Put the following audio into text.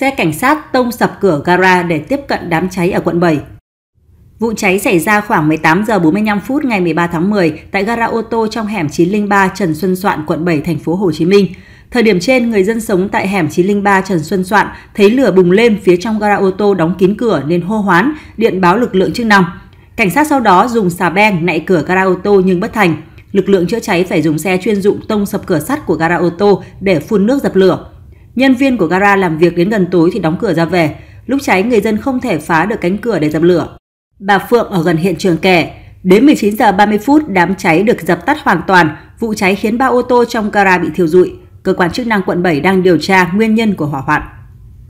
Xe cảnh sát tông sập cửa gara để tiếp cận đám cháy ở quận 7. Vụ cháy xảy ra khoảng 18 giờ 45 phút ngày 13 tháng 10 tại gara ô tô trong hẻm 903 Trần Xuân Soạn, quận 7, thành phố Hồ Chí Minh. Thời điểm trên, người dân sống tại hẻm 903 Trần Xuân Soạn thấy lửa bùng lên phía trong gara ô tô đóng kín cửa nên hô hoán, điện báo lực lượng chức năng. Cảnh sát sau đó dùng xà beng nạy cửa gara ô tô nhưng bất thành. Lực lượng chữa cháy phải dùng xe chuyên dụng tông sập cửa sắt của gara ô tô để phun nước dập lửa. Nhân viên của gara làm việc đến gần tối thì đóng cửa ra về. Lúc cháy người dân không thể phá được cánh cửa để dập lửa. Bà Phượng ở gần hiện trường kể, đến 19 giờ 30 phút đám cháy được dập tắt hoàn toàn, vụ cháy khiến ba ô tô trong gara bị thiêu rụi. Cơ quan chức năng quận 7 đang điều tra nguyên nhân của hỏa hoạn.